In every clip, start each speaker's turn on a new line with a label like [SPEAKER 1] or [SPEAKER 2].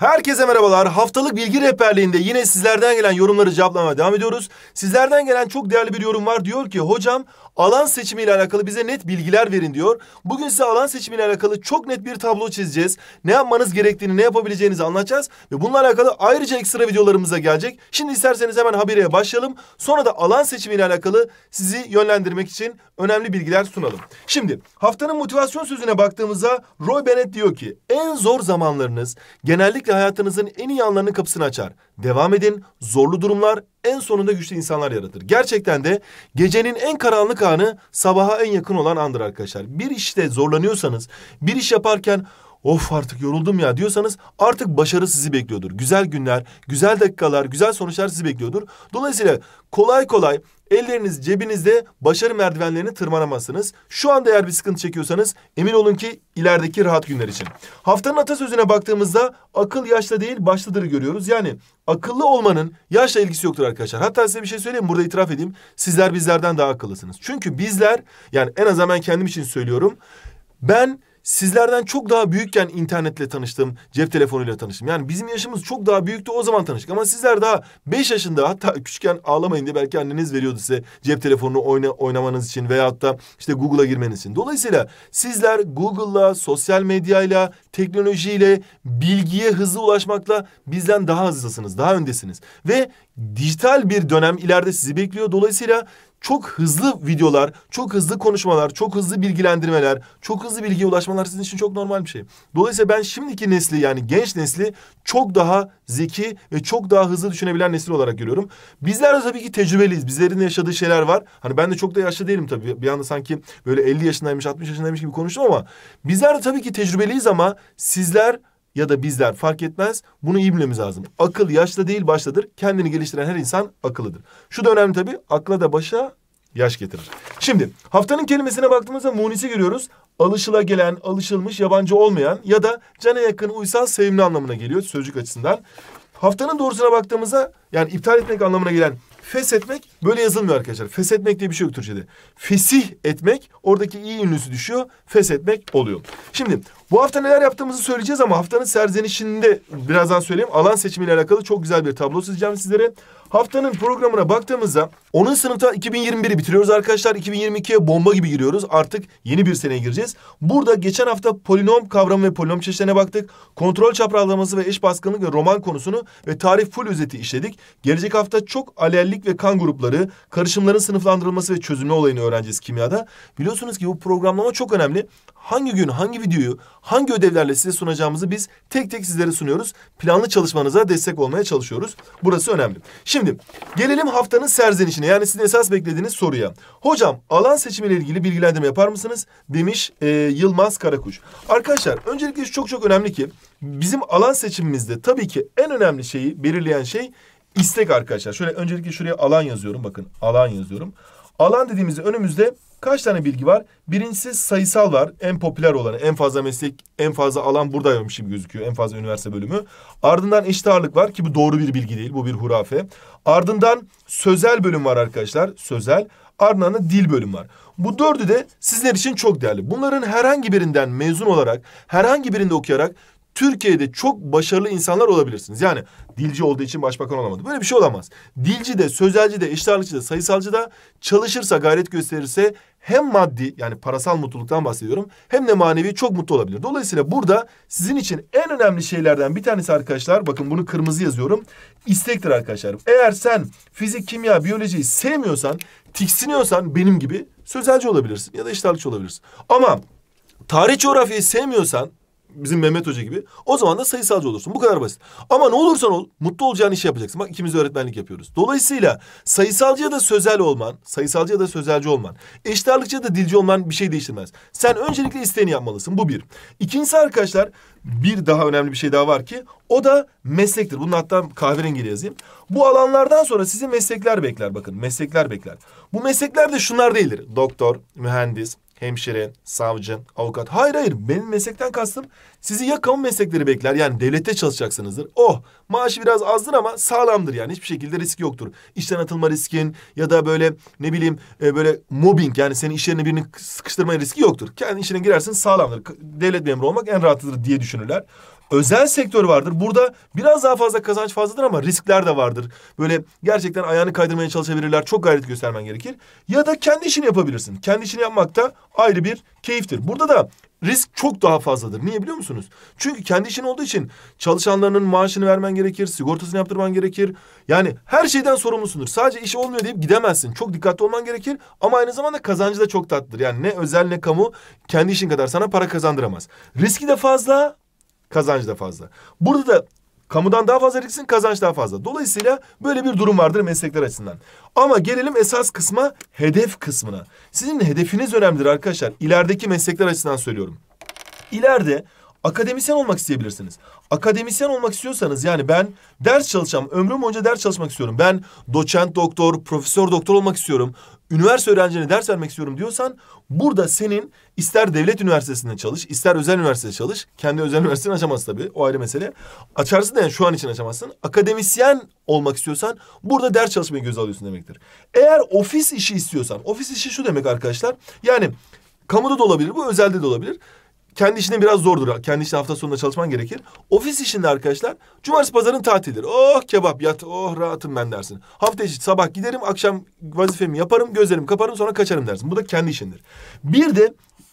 [SPEAKER 1] Herkese merhabalar. Haftalık bilgi rehberliğinde yine sizlerden gelen yorumları cevaplamaya devam ediyoruz. Sizlerden gelen çok değerli bir yorum var. Diyor ki hocam alan seçimi ile alakalı bize net bilgiler verin diyor. Bugün size alan seçimi ile alakalı çok net bir tablo çizeceğiz. Ne yapmanız gerektiğini, ne yapabileceğinizi anlatacağız. Ve bununla alakalı ayrıca ekstra videolarımıza gelecek. Şimdi isterseniz hemen haberiye başlayalım. Sonra da alan seçimi ile alakalı sizi yönlendirmek için önemli bilgiler sunalım. Şimdi haftanın motivasyon sözüne baktığımızda Roy Bennett diyor ki en zor zamanlarınız genellikle kesinlikle hayatınızın en iyi anlarının kapısını açar. Devam edin. Zorlu durumlar en sonunda güçlü insanlar yaratır. Gerçekten de gecenin en karanlık anı sabaha en yakın olan andır arkadaşlar. Bir işte zorlanıyorsanız, bir iş yaparken of artık yoruldum ya diyorsanız artık başarı sizi bekliyordur. Güzel günler, güzel dakikalar, güzel sonuçlar sizi bekliyordur. Dolayısıyla kolay kolay elleriniz cebinizde başarı merdivenlerini tırmanamazsınız. Şu anda eğer bir sıkıntı çekiyorsanız emin olun ki ilerideki rahat günler için. Haftanın atasözüne baktığımızda akıl yaşla değil baştadır görüyoruz. Yani akıllı olmanın yaşla ilgisi yoktur arkadaşlar. Hatta size bir şey söyleyeyim burada itiraf edeyim. Sizler bizlerden daha akıllısınız. Çünkü bizler yani en azından kendim için söylüyorum. Ben sizlerden çok daha büyükken internetle tanıştım, cep telefonuyla tanıştım. Yani bizim yaşımız çok daha büyüktü o zaman tanıştık. Ama sizler daha beş yaşında hatta küçükken ağlamayın diye belki anneniz veriyordu size cep telefonunu oyna, oynamanız için veyahut da işte Google'a girmeniz için. Dolayısıyla sizler Google'la, sosyal medyayla, teknolojiyle, bilgiye hızlı ulaşmakla bizden daha hızlısınız, daha öndesiniz. Ve dijital bir dönem ileride sizi bekliyor. Dolayısıyla çok hızlı videolar, çok hızlı konuşmalar, çok hızlı bilgilendirmeler, çok hızlı bilgiye ulaşmalar sizin için çok normal bir şey. Dolayısıyla ben şimdiki nesli yani genç nesli çok daha zeki ve çok daha hızlı düşünebilen nesil olarak görüyorum. Bizler de tabii ki tecrübeliyiz. Bizlerin yaşadığı şeyler var. Hani ben de çok da yaşlı değilim tabii. Bir anda sanki böyle 50 yaşındaymış, 60 yaşındaymış gibi konuştum ama bizler de tabii ki tecrübeliyiz ama sizler ya da bizler fark etmez. Bunu iyi bilmemiz lazım. Akıl yaşla değil başladır. Kendini geliştiren her insan akıllıdır. Şu da önemli tabii. Akla da başa yaş getirir. Şimdi haftanın kelimesine baktığımızda munisi görüyoruz. Alışıla gelen, alışılmış, yabancı olmayan ya da cana yakın, uysal, sevimli anlamına geliyor sözcük açısından. Haftanın doğrusuna baktığımızda yani iptal etmek anlamına gelen feshetmek böyle yazılmıyor arkadaşlar. Feshetmek diye bir şey yok Türkçe'de. Fesih etmek oradaki iyi ünlüsü düşüyor. Feshetmek oluyor. Şimdi bu hafta neler yaptığımızı söyleyeceğiz ama haftanın serzenişinde birazdan söyleyeyim. Alan seçimiyle alakalı çok güzel bir tablo çizeceğim sizlere. Haftanın programına baktığımızda onun sınıfta 2021'i bitiriyoruz arkadaşlar. 2022'ye bomba gibi giriyoruz. Artık yeni bir seneye gireceğiz. Burada geçen hafta polinom kavramı ve polinom çeşitlerine baktık. Kontrol çaprazlaması ve eş baskınlık ve roman konusunu ve tarih full özeti işledik. Gelecek hafta çok alellik ve kan grupları, karışımların sınıflandırılması ve çözümü olayını öğreneceğiz kimyada. Biliyorsunuz ki bu programlama çok önemli. Hangi gün hangi videoyu hangi ödevlerle size sunacağımızı biz tek tek sizlere sunuyoruz. Planlı çalışmanıza destek olmaya çalışıyoruz. Burası önemli. Şimdi gelelim haftanın serzenişine yani sizin esas beklediğiniz soruya. Hocam alan seçimiyle ilgili bilgilendirme yapar mısınız? Demiş e, Yılmaz Karakuş. Arkadaşlar öncelikle çok çok önemli ki bizim alan seçimimizde tabii ki en önemli şeyi belirleyen şey istek arkadaşlar. Şöyle öncelikle şuraya alan yazıyorum bakın alan yazıyorum. Alan dediğimizde önümüzde kaç tane bilgi var? Birincisi sayısal var. En popüler olanı. En fazla meslek, en fazla alan buradaymış gibi gözüküyor. En fazla üniversite bölümü. Ardından eşit ağırlık var ki bu doğru bir bilgi değil. Bu bir hurafe. Ardından sözel bölüm var arkadaşlar. Sözel. Ardından da dil bölüm var. Bu dördü de sizler için çok değerli. Bunların herhangi birinden mezun olarak, herhangi birinde okuyarak Türkiye'de çok başarılı insanlar olabilirsiniz. Yani dilci olduğu için başbakan olamadı. Böyle bir şey olamaz. Dilci de, sözelci de, eşitarlıkçı da, sayısalcı da çalışırsa, gayret gösterirse hem maddi yani parasal mutluluktan bahsediyorum hem de manevi çok mutlu olabilir. Dolayısıyla burada sizin için en önemli şeylerden bir tanesi arkadaşlar bakın bunu kırmızı yazıyorum. İstektir arkadaşlar. Eğer sen fizik, kimya, biyolojiyi sevmiyorsan, tiksiniyorsan benim gibi sözelci olabilirsin ya da iştahlıkçı olabilirsin. Ama tarih coğrafyayı sevmiyorsan bizim Mehmet Hoca gibi. O zaman da sayısalcı olursun. Bu kadar basit. Ama ne olursan ol mutlu olacağın işi yapacaksın. Bak ikimiz de öğretmenlik yapıyoruz. Dolayısıyla sayısalcıya da sözel olman, sayısalcıya da sözelci olman, eşitarlıkçıya da dilci olman bir şey değiştirmez. Sen öncelikle isteğini yapmalısın. Bu bir. İkincisi arkadaşlar bir daha önemli bir şey daha var ki o da meslektir. Bunun hatta kahverengiyle yazayım. Bu alanlardan sonra sizi meslekler bekler bakın. Meslekler bekler. Bu meslekler de şunlar değildir. Doktor, mühendis, hemşire, savcı, avukat. Hayır hayır benim meslekten kastım sizi ya kamu meslekleri bekler yani devlette çalışacaksınızdır. Oh maaşı biraz azdır ama sağlamdır yani hiçbir şekilde risk yoktur. İşten atılma riskin ya da böyle ne bileyim e, böyle mobbing yani senin iş yerine birini sıkıştırma riski yoktur. Kendi işine girersin sağlamdır. Devlet memuru olmak en rahatıdır diye düşünürler özel sektör vardır. Burada biraz daha fazla kazanç fazladır ama riskler de vardır. Böyle gerçekten ayağını kaydırmaya çalışabilirler. Çok gayret göstermen gerekir. Ya da kendi işini yapabilirsin. Kendi işini yapmak da ayrı bir keyiftir. Burada da risk çok daha fazladır. Niye biliyor musunuz? Çünkü kendi işin olduğu için çalışanlarının maaşını vermen gerekir, sigortasını yaptırman gerekir. Yani her şeyden sorumlusundur. Sadece iş olmuyor deyip gidemezsin. Çok dikkatli olman gerekir ama aynı zamanda kazancı da çok tatlıdır. Yani ne özel ne kamu kendi işin kadar sana para kazandıramaz. Riski de fazla Kazancı da fazla. Burada da kamudan daha fazla eriksin, kazanç daha fazla. Dolayısıyla böyle bir durum vardır meslekler açısından. Ama gelelim esas kısma, hedef kısmına. Sizin hedefiniz önemlidir arkadaşlar. İlerideki meslekler açısından söylüyorum. İleride akademisyen olmak isteyebilirsiniz. Akademisyen olmak istiyorsanız yani ben ders çalışacağım, ömrüm boyunca ders çalışmak istiyorum. Ben doçent doktor, profesör doktor olmak istiyorum. Üniversite öğrencilerine ders vermek istiyorum diyorsan burada senin ister devlet üniversitesinde çalış, ister özel üniversitede çalış. Kendi özel üniversiteni açamazsın tabii. O ayrı mesele. Açarsın da yani şu an için açamazsın. Akademisyen olmak istiyorsan burada ders çalışmayı göz alıyorsun demektir. Eğer ofis işi istiyorsan, ofis işi şu demek arkadaşlar. Yani kamuda da olabilir, bu özelde de olabilir kendi işinde biraz zordur. Kendi işinde hafta sonunda çalışman gerekir. Ofis işinde arkadaşlar cumartesi pazarın tatilidir. Oh kebap yat, oh rahatım ben dersin. Hafta içi sabah giderim, akşam vazifemi yaparım, gözlerimi kaparım sonra kaçarım dersin. Bu da kendi işindir. Bir de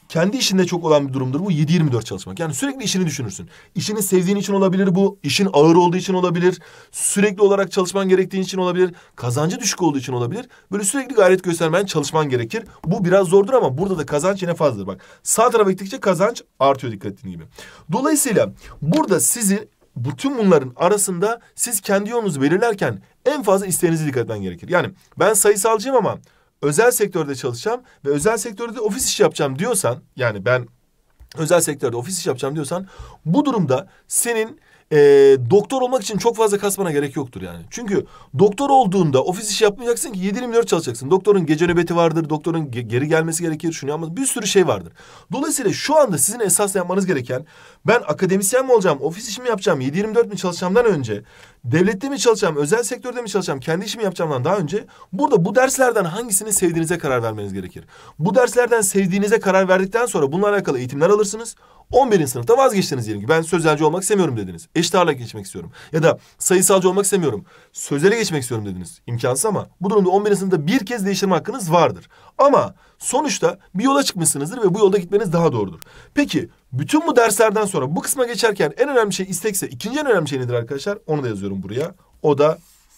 [SPEAKER 1] kendi işinde çok olan bir durumdur bu 7-24 çalışmak. Yani sürekli işini düşünürsün. İşini sevdiğin için olabilir bu. İşin ağır olduğu için olabilir. Sürekli olarak çalışman gerektiği için olabilir. Kazancı düşük olduğu için olabilir. Böyle sürekli gayret göstermen, çalışman gerekir. Bu biraz zordur ama burada da kazanç yine fazladır. Bak sağ tarafa gittikçe kazanç artıyor dikkat gibi. Dolayısıyla burada sizi bütün bunların arasında siz kendi yolunuzu belirlerken en fazla isteğinizi dikkat etmen gerekir. Yani ben sayısalcıyım ama özel sektörde çalışacağım ve özel sektörde ofis işi yapacağım diyorsan yani ben özel sektörde ofis işi yapacağım diyorsan bu durumda senin e, doktor olmak için çok fazla kasmana gerek yoktur yani. Çünkü doktor olduğunda ofis işi yapmayacaksın ki 7-24 çalışacaksın. Doktorun gece nöbeti vardır, doktorun ge- geri gelmesi gerekir, şunu yapmaz, bir sürü şey vardır. Dolayısıyla şu anda sizin esas yapmanız gereken ben akademisyen mi olacağım, ofis işi mi yapacağım, 7-24 mi çalışacağımdan önce devlette mi çalışacağım, özel sektörde mi çalışacağım, kendi işimi yapacağım lan daha önce burada bu derslerden hangisini sevdiğinize karar vermeniz gerekir. Bu derslerden sevdiğinize karar verdikten sonra bununla alakalı eğitimler alırsınız. 11. sınıfta vazgeçtiniz diyelim ki ben sözelci olmak istemiyorum dediniz. Eşit ağırlık geçmek istiyorum. Ya da sayısalcı olmak istemiyorum. Sözele geçmek istiyorum dediniz. İmkansız ama bu durumda 11. sınıfta bir kez değiştirme hakkınız vardır. Ama sonuçta bir yola çıkmışsınızdır ve bu yolda gitmeniz daha doğrudur. Peki bütün bu derslerden sonra bu kısma geçerken en önemli şey istekse ikinci en önemli şey nedir arkadaşlar? Onu da yazıyorum buraya. O da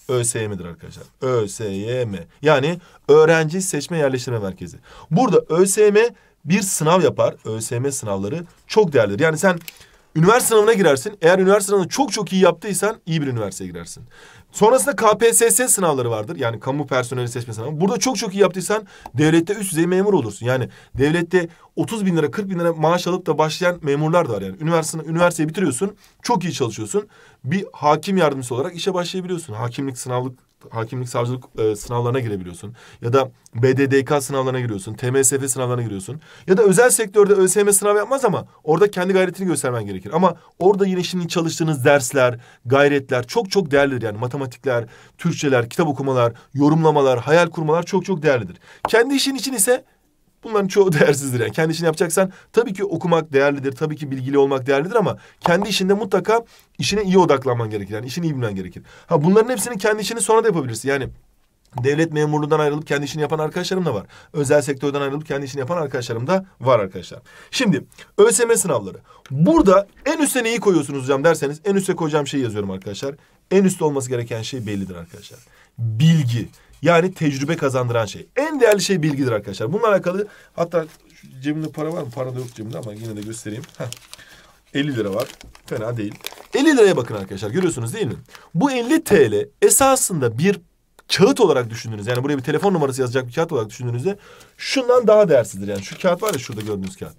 [SPEAKER 1] ÖSYM'dir arkadaşlar. ÖSYM. Yani Öğrenci Seçme Yerleştirme Merkezi. Burada ÖSYM bir sınav yapar. ÖSYM sınavları çok değerlidir. Yani sen Üniversite sınavına girersin. Eğer üniversite sınavını çok çok iyi yaptıysan iyi bir üniversiteye girersin. Sonrasında KPSS sınavları vardır. Yani kamu personeli seçme sınavı. Burada çok çok iyi yaptıysan devlette üst düzey memur olursun. Yani devlette 30 bin lira 40 bin lira maaş alıp da başlayan memurlar da var. Yani üniversite, üniversiteyi bitiriyorsun. Çok iyi çalışıyorsun. Bir hakim yardımcısı olarak işe başlayabiliyorsun. Hakimlik sınavlık hakimlik savcılık e, sınavlarına girebiliyorsun. Ya da BDDK sınavlarına giriyorsun. TMSF sınavlarına giriyorsun. Ya da özel sektörde ÖSYM sınavı yapmaz ama orada kendi gayretini göstermen gerekir. Ama orada yine şimdi çalıştığınız dersler, gayretler çok çok değerlidir. Yani matematikler, Türkçeler, kitap okumalar, yorumlamalar, hayal kurmalar çok çok değerlidir. Kendi işin için ise Bunların çoğu değersizdir yani. Kendi işini yapacaksan tabii ki okumak değerlidir, tabii ki bilgili olmak değerlidir ama kendi işinde mutlaka işine iyi odaklanman gerekir. Yani işini iyi bilmen gerekir. Ha bunların hepsini kendi işini sonra da yapabilirsin. Yani devlet memurluğundan ayrılıp kendi işini yapan arkadaşlarım da var. Özel sektörden ayrılıp kendi işini yapan arkadaşlarım da var arkadaşlar. Şimdi ÖSYM sınavları. Burada en üste neyi koyuyorsunuz hocam derseniz en üste koyacağım şeyi yazıyorum arkadaşlar. En üste olması gereken şey bellidir arkadaşlar. Bilgi. Yani tecrübe kazandıran şey. En değerli şey bilgidir arkadaşlar. Bununla alakalı hatta cebimde para var mı? Para da yok cebimde ama yine de göstereyim. Heh. 50 lira var. Fena değil. 50 liraya bakın arkadaşlar. Görüyorsunuz değil mi? Bu 50 TL esasında bir kağıt olarak düşündüğünüz yani buraya bir telefon numarası yazacak bir kağıt olarak düşündüğünüzde şundan daha değersizdir. Yani şu kağıt var ya şurada gördüğünüz kağıt.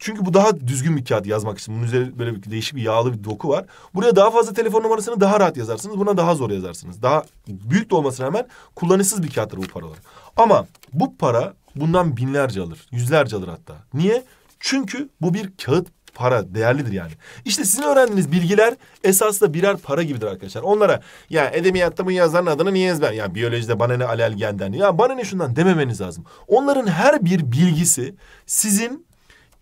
[SPEAKER 1] Çünkü bu daha düzgün bir kağıt yazmak için. Bunun üzerinde böyle bir değişik bir yağlı bir doku var. Buraya daha fazla telefon numarasını daha rahat yazarsınız. Buna daha zor yazarsınız. Daha büyük de olmasına rağmen kullanışsız bir kağıttır bu paralar. Ama bu para bundan binlerce alır. Yüzlerce alır hatta. Niye? Çünkü bu bir kağıt para değerlidir yani. İşte sizin öğrendiğiniz bilgiler esasında birer para gibidir arkadaşlar. Onlara ya edebiyatta bu yazarın adını niye ezber? Ya biyolojide bana ne alelgenden? Ya bana ne şundan dememeniz lazım. Onların her bir bilgisi sizin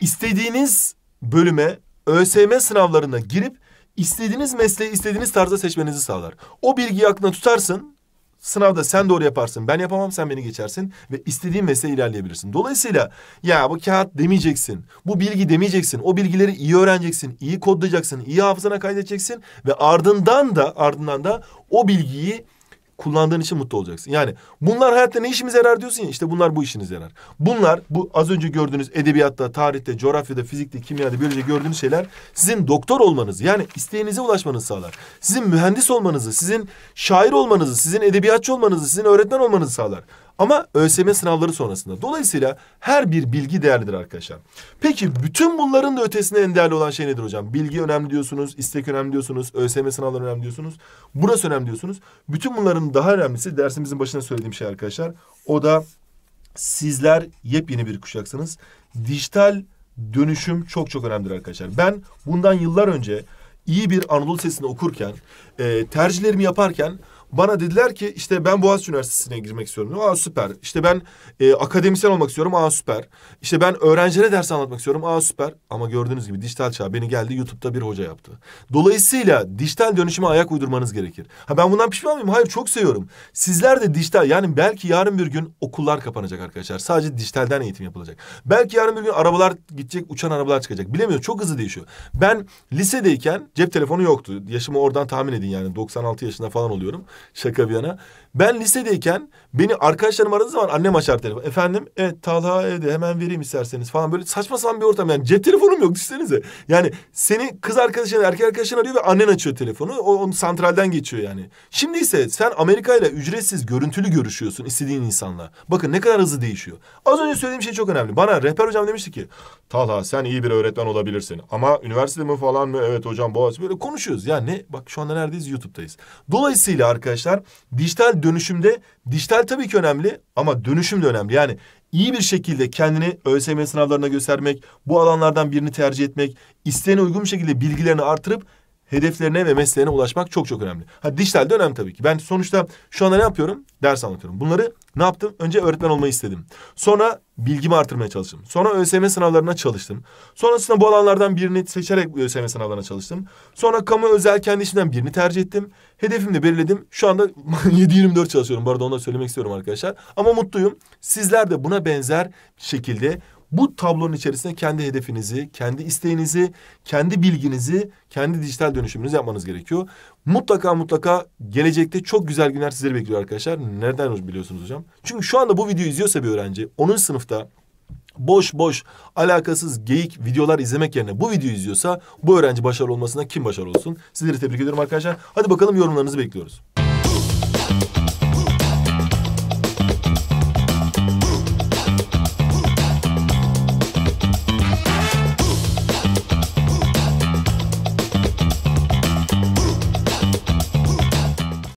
[SPEAKER 1] istediğiniz bölüme ÖSYM sınavlarına girip istediğiniz mesleği istediğiniz tarzda seçmenizi sağlar. O bilgiyi aklına tutarsın. Sınavda sen doğru yaparsın. Ben yapamam sen beni geçersin ve istediğin mesleğe ilerleyebilirsin. Dolayısıyla ya bu kağıt demeyeceksin. Bu bilgi demeyeceksin. O bilgileri iyi öğreneceksin, iyi kodlayacaksın, iyi hafızana kaydedeceksin ve ardından da ardından da o bilgiyi kullandığın için mutlu olacaksın. Yani bunlar hayatta ne işimize yarar diyorsun ya işte bunlar bu işinize yarar. Bunlar bu az önce gördüğünüz edebiyatta, tarihte, coğrafyada, fizikte, kimyada, biyolojide gördüğünüz şeyler sizin doktor olmanızı yani isteğinize ulaşmanızı sağlar. Sizin mühendis olmanızı, sizin şair olmanızı, sizin edebiyatçı olmanızı, sizin öğretmen olmanızı sağlar. Ama ÖSYM sınavları sonrasında. Dolayısıyla her bir bilgi değerlidir arkadaşlar. Peki bütün bunların da ötesinde en değerli olan şey nedir hocam? Bilgi önemli diyorsunuz, istek önemli diyorsunuz, ÖSYM sınavları önemli diyorsunuz. Burası önemli diyorsunuz. Bütün bunların daha önemlisi dersimizin başına söylediğim şey arkadaşlar. O da sizler yepyeni bir kuşaksınız. Dijital dönüşüm çok çok önemlidir arkadaşlar. Ben bundan yıllar önce iyi bir Anadolu sesini okurken, e, tercihlerimi yaparken bana dediler ki işte ben Boğaziçi Üniversitesi'ne girmek istiyorum. Aa süper. İşte ben e, akademisyen olmak istiyorum. Aa süper. İşte ben öğrencilere ders anlatmak istiyorum. Aa süper. Ama gördüğünüz gibi dijital çağ beni geldi YouTube'da bir hoca yaptı. Dolayısıyla dijital dönüşüme ayak uydurmanız gerekir. Ha ben bundan pişman mıyım? Hayır çok seviyorum. Sizler de dijital yani belki yarın bir gün okullar kapanacak arkadaşlar. Sadece dijitalden eğitim yapılacak. Belki yarın bir gün arabalar gidecek, uçan arabalar çıkacak. Bilemiyorum çok hızlı değişiyor. Ben lisedeyken cep telefonu yoktu. Yaşımı oradan tahmin edin yani 96 yaşında falan oluyorum. Şaka bir yana. Ben lisedeyken beni arkadaşlarım aradığı zaman annem açar telefonu. Efendim evet Talha evde hemen vereyim isterseniz falan böyle saçma sapan bir ortam. Yani cep telefonum yok düşünsenize. Yani seni kız arkadaşın erkek arkadaşın arıyor ve annen açıyor telefonu. O onu santralden geçiyor yani. Şimdi ise sen Amerika ile ücretsiz görüntülü görüşüyorsun istediğin insanla. Bakın ne kadar hızlı değişiyor. Az önce söylediğim şey çok önemli. Bana rehber hocam demişti ki Talha sen iyi bir öğretmen olabilirsin. Ama üniversite mi falan mı? Evet hocam Boğaziçi böyle konuşuyoruz. Yani ne? Bak şu anda neredeyiz? YouTube'dayız. Dolayısıyla arkadaşlar arkadaşlar dijital dönüşümde dijital tabii ki önemli ama dönüşüm de önemli. Yani iyi bir şekilde kendini ÖSYM sınavlarına göstermek, bu alanlardan birini tercih etmek, isteğine uygun bir şekilde bilgilerini artırıp hedeflerine ve mesleğine ulaşmak çok çok önemli. Ha dijitalde önemli tabii ki. Ben sonuçta şu anda ne yapıyorum? Ders anlatıyorum. Bunları ne yaptım? Önce öğretmen olmayı istedim. Sonra bilgimi artırmaya çalıştım. Sonra ÖSYM sınavlarına çalıştım. Sonrasında bu alanlardan birini seçerek ÖSYM sınavlarına çalıştım. Sonra kamu özel kendi işimden birini tercih ettim. Hedefimi de belirledim. Şu anda 7-24 çalışıyorum. Bu arada onu da söylemek istiyorum arkadaşlar. Ama mutluyum. Sizler de buna benzer şekilde bu tablonun içerisine kendi hedefinizi, kendi isteğinizi, kendi bilginizi, kendi dijital dönüşümünüzü yapmanız gerekiyor. Mutlaka mutlaka gelecekte çok güzel günler sizleri bekliyor arkadaşlar. Nereden biliyorsunuz hocam? Çünkü şu anda bu videoyu izliyorsa bir öğrenci onun sınıfta boş boş alakasız geyik videolar izlemek yerine bu videoyu izliyorsa bu öğrenci başarılı olmasına kim başarılı olsun? Sizleri tebrik ediyorum arkadaşlar. Hadi bakalım yorumlarınızı bekliyoruz.